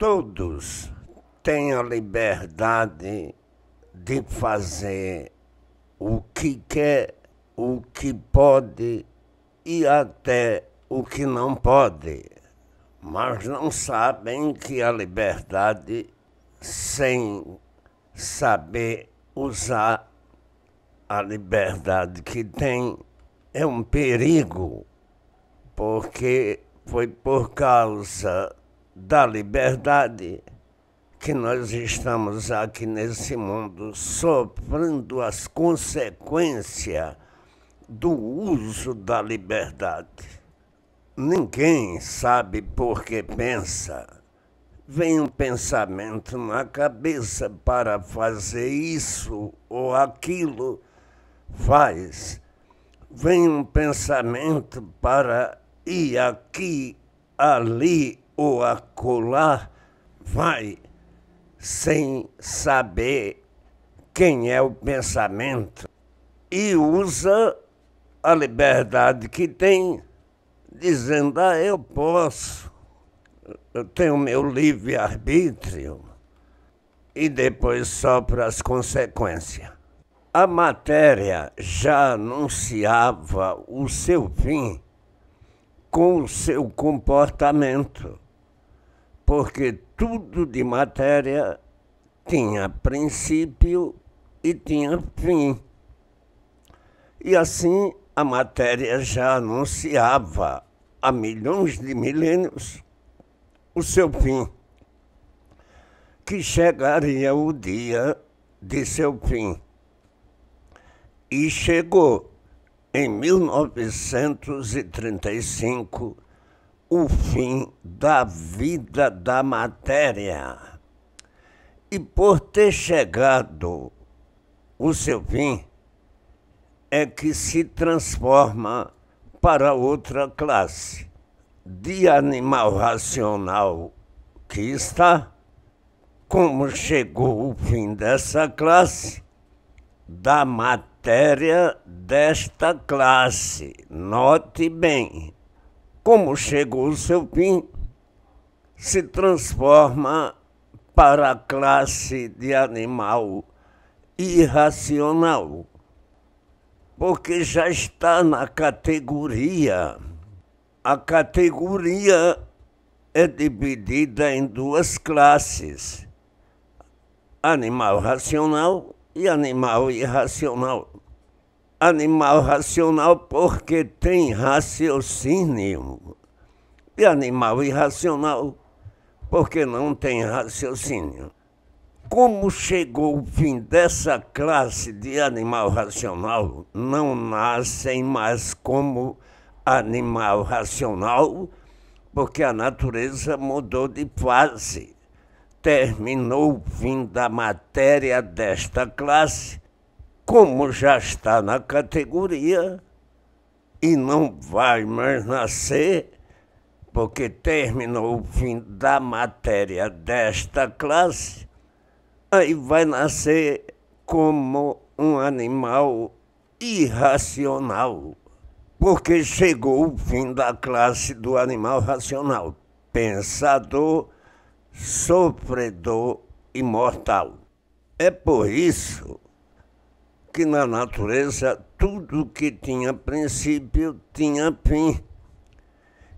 todos têm a liberdade de fazer o que quer, o que pode e até o que não pode, mas não sabem que a liberdade, sem saber usar a liberdade que tem, é um perigo, porque foi por causa da liberdade que nós estamos aqui nesse mundo sofrendo as consequências do uso da liberdade. Ninguém sabe por que pensa. Vem um pensamento na cabeça para fazer isso ou aquilo, faz. Vem um pensamento para ir aqui, ali ou acolá, vai sem saber quem é o pensamento e usa a liberdade que tem, dizendo: Ah, eu posso, eu tenho meu livre-arbítrio, e depois sopra as consequências. A matéria já anunciava o seu fim com o seu comportamento porque tudo de matéria tinha princípio e tinha fim. E assim a matéria já anunciava há milhões de milênios o seu fim, que chegaria o dia de seu fim. E chegou em 1935 o fim da vida da matéria. E por ter chegado o seu fim, é que se transforma para outra classe de animal racional que está. Como chegou o fim dessa classe, da matéria desta classe, note bem como chegou o seu fim, se transforma para a classe de animal irracional, porque já está na categoria. A categoria é dividida em duas classes: animal racional e animal irracional animal racional porque tem raciocínio. E animal irracional porque não tem raciocínio. Como chegou o fim dessa classe de animal racional, não nascem mais como animal racional, porque a natureza mudou de fase. Terminou o fim da matéria desta classe como já está na categoria e não vai mais nascer, porque terminou o fim da matéria desta classe, aí vai nascer como um animal irracional, porque chegou o fim da classe do animal racional, pensador, sofredor e mortal. É por isso que na natureza tudo que tinha princípio tinha fim.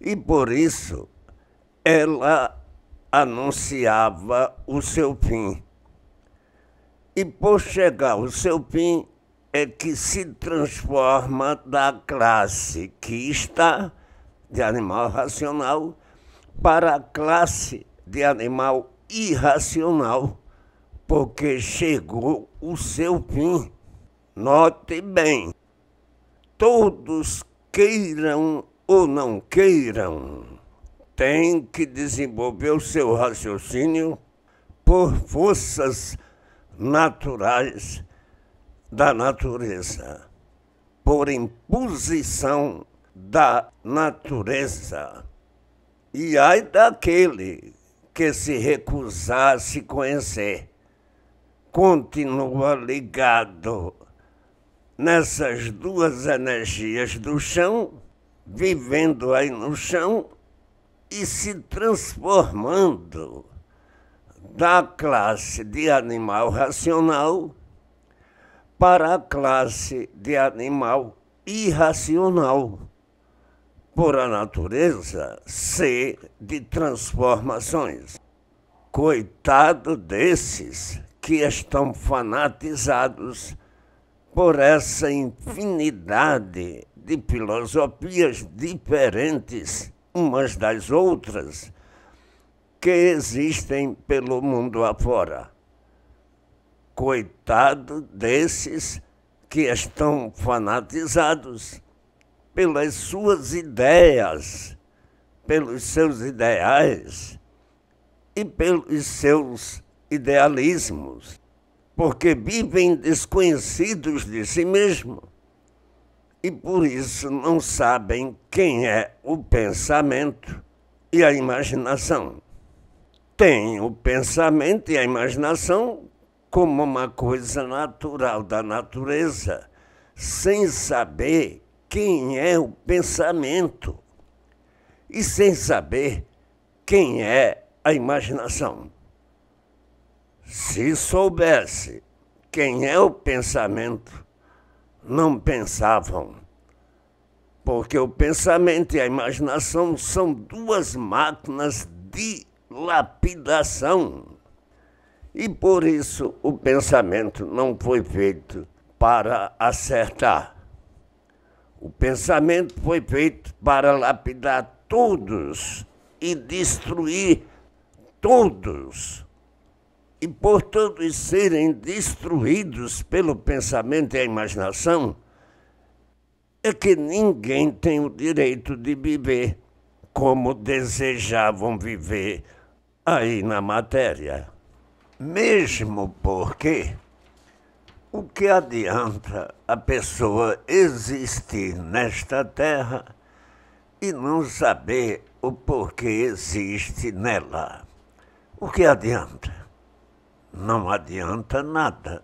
E por isso ela anunciava o seu fim. E por chegar ao seu fim é que se transforma da classe que está de animal racional para a classe de animal irracional, porque chegou o seu fim. Note bem, todos queiram ou não queiram, têm que desenvolver o seu raciocínio por forças naturais da natureza, por imposição da natureza. E ai daquele que se recusar a se conhecer, continua ligado nessas duas energias do chão, vivendo aí no chão e se transformando da classe de animal racional para a classe de animal irracional, por a natureza ser de transformações. Coitado desses que estão fanatizados por essa infinidade de filosofias diferentes umas das outras que existem pelo mundo afora. Coitado desses que estão fanatizados pelas suas ideias, pelos seus ideais e pelos seus idealismos porque vivem desconhecidos de si mesmo e por isso não sabem quem é o pensamento e a imaginação. Tem o pensamento e a imaginação como uma coisa natural da natureza, sem saber quem é o pensamento e sem saber quem é a imaginação. Se soubesse quem é o pensamento, não pensavam. Porque o pensamento e a imaginação são duas máquinas de lapidação. E por isso o pensamento não foi feito para acertar. O pensamento foi feito para lapidar todos e destruir todos e por todos serem destruídos pelo pensamento e a imaginação, é que ninguém tem o direito de viver como desejavam viver aí na matéria. Mesmo porque o que adianta a pessoa existir nesta terra e não saber o porquê existe nela? O que adianta? não adianta nada,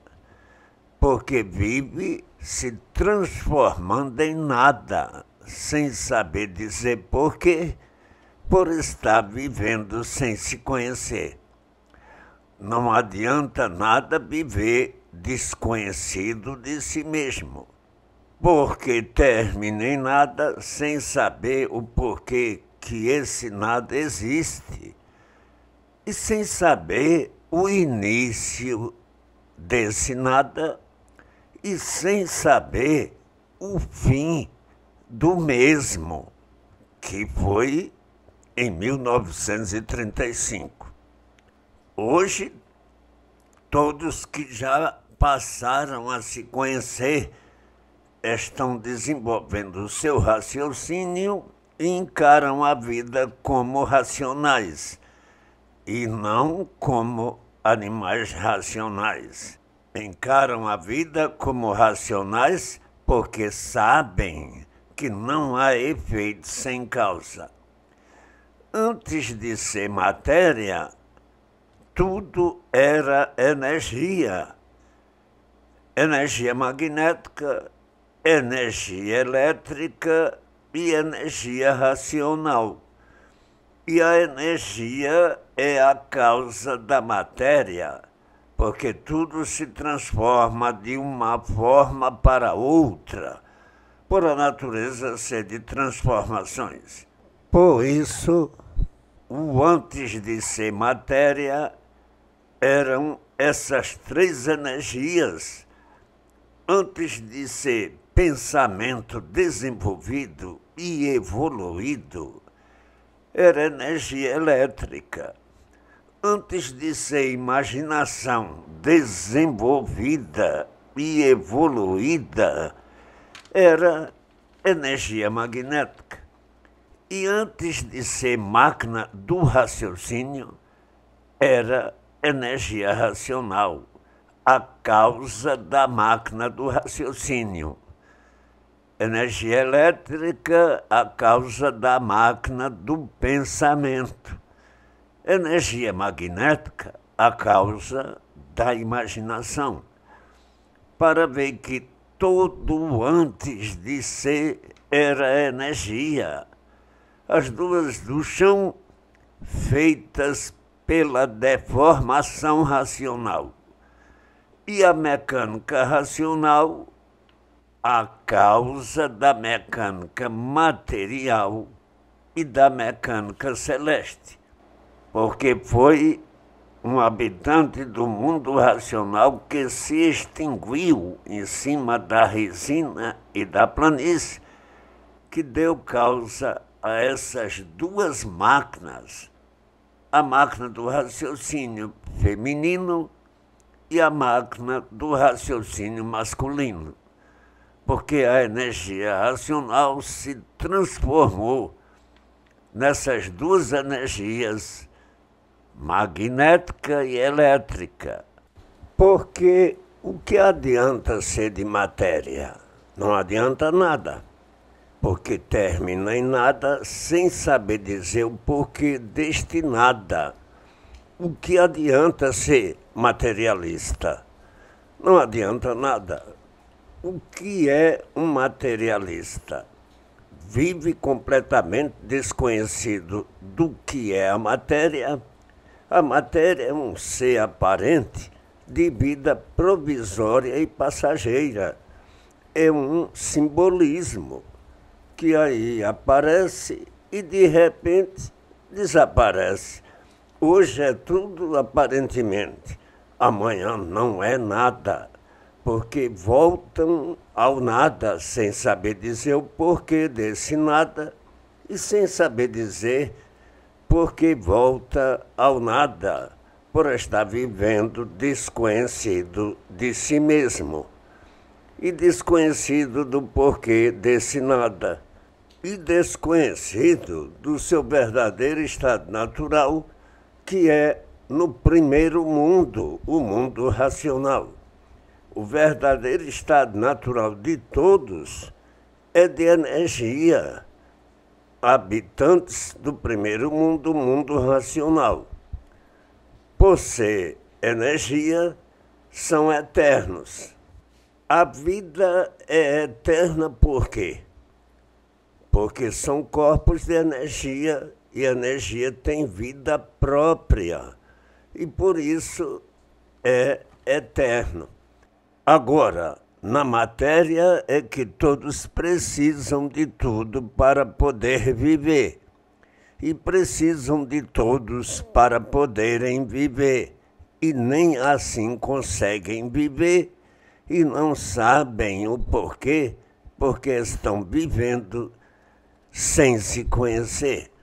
porque vive se transformando em nada, sem saber dizer porquê, por estar vivendo sem se conhecer. Não adianta nada viver desconhecido de si mesmo, porque terminei nada sem saber o porquê que esse nada existe e sem saber o início desse nada e sem saber o fim do mesmo, que foi em 1935. Hoje, todos que já passaram a se conhecer estão desenvolvendo o seu raciocínio e encaram a vida como racionais e não como animais racionais. Encaram a vida como racionais porque sabem que não há efeito sem causa. Antes de ser matéria, tudo era energia. Energia magnética, energia elétrica e energia racional. E a energia é a causa da matéria, porque tudo se transforma de uma forma para outra, por a natureza ser de transformações. Por isso, o antes de ser matéria eram essas três energias. Antes de ser pensamento desenvolvido e evoluído, era energia elétrica. Antes de ser imaginação desenvolvida e evoluída, era energia magnética. E antes de ser máquina do raciocínio, era energia racional, a causa da máquina do raciocínio energia elétrica a causa da máquina do pensamento, energia magnética a causa da imaginação. Para ver que todo antes de ser era energia, as duas do chão feitas pela deformação racional. E a mecânica racional a causa da mecânica material e da mecânica celeste, porque foi um habitante do mundo racional que se extinguiu em cima da resina e da planície, que deu causa a essas duas máquinas, a máquina do raciocínio feminino e a máquina do raciocínio masculino porque a energia racional se transformou nessas duas energias, magnética e elétrica. Porque o que adianta ser de matéria? Não adianta nada, porque termina em nada sem saber dizer o porquê deste nada. O que adianta ser materialista? Não adianta nada. O que é um materialista? Vive completamente desconhecido do que é a matéria. A matéria é um ser aparente de vida provisória e passageira. É um simbolismo que aí aparece e de repente desaparece. Hoje é tudo aparentemente, amanhã não é nada porque voltam ao nada sem saber dizer o porquê desse nada e sem saber dizer porque volta ao nada por estar vivendo desconhecido de si mesmo e desconhecido do porquê desse nada e desconhecido do seu verdadeiro estado natural, que é no primeiro mundo, o mundo racional o verdadeiro estado natural de todos é de energia, habitantes do primeiro mundo, mundo racional. Por ser energia, são eternos. A vida é eterna por quê? Porque são corpos de energia e energia tem vida própria e por isso é eterno. Agora, na matéria é que todos precisam de tudo para poder viver, e precisam de todos para poderem viver, e nem assim conseguem viver, e não sabem o porquê, porque estão vivendo sem se conhecer.